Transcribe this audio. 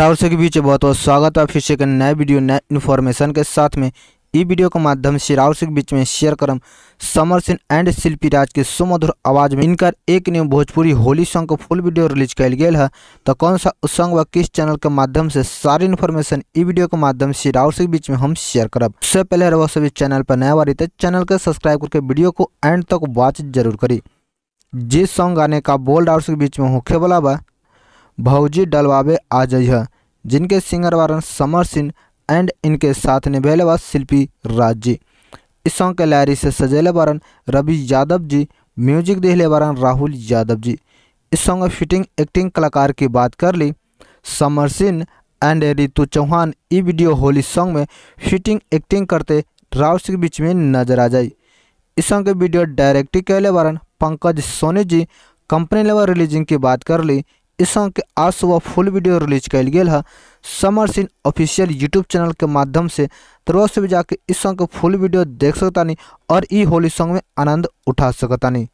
के बीच बहुत बहुत स्वागत है फिर से एक नए वीडियो नए इन्फॉर्मेशन के साथ में ई वीडियो के माध्यम से राउस के बीच में शेयर करम समर सिंह एंड शिल्पी राज के सुमधुर आवाज में इनका एक न्यू भोजपुरी होली सॉन्ग का फुल वीडियो रिलीज कल गया है तो कौन सा सॉन्ग व किस चैनल के माध्यम से सारी इन्फॉर्मेशन ई वीडियो के माध्यम से राउस के बीच में हम शेयर करब उससे पहले रहो सभी चैनल पर नया बारी तो चैनल को सब्सक्राइब करके वीडियो को एंड तक वॉच जरूर करी जिस सॉन्ग गाने का बोल राउस के बीच में होके बोला बा भौजी डलवावे आ है जिनके सिंगर वारन समर सिंह एंड इनके साथ निभेले व शिल्पी राज जी इस सॉन्ग के लहरी से सजेले वारन रवि यादव जी म्यूजिक देहले वारन राहुल यादव जी इस सॉन्ग में फिटिंग एक्टिंग कलाकार की बात कर ली समर सिंह एंड रितु चौहान ई वीडियो होली सॉन्ग में फिटिंग एक्टिंग करते राउस के बीच में नजर आ जाए इस सॉन्ग के वीडियो डायरेक्टिंग कैले वारन Pankaj Soni ji company level releasing की बात कर ली इस सॉन्ग के आज सुबह फुल वीडियो रिलीज कल गया है Samar Singh official YouTube channel के माध्यम से तो से भी जाके इस सॉन्ग के फुल वीडियो देख नहीं और ई होली सॉन्ग में आनंद उठा सकता नहीं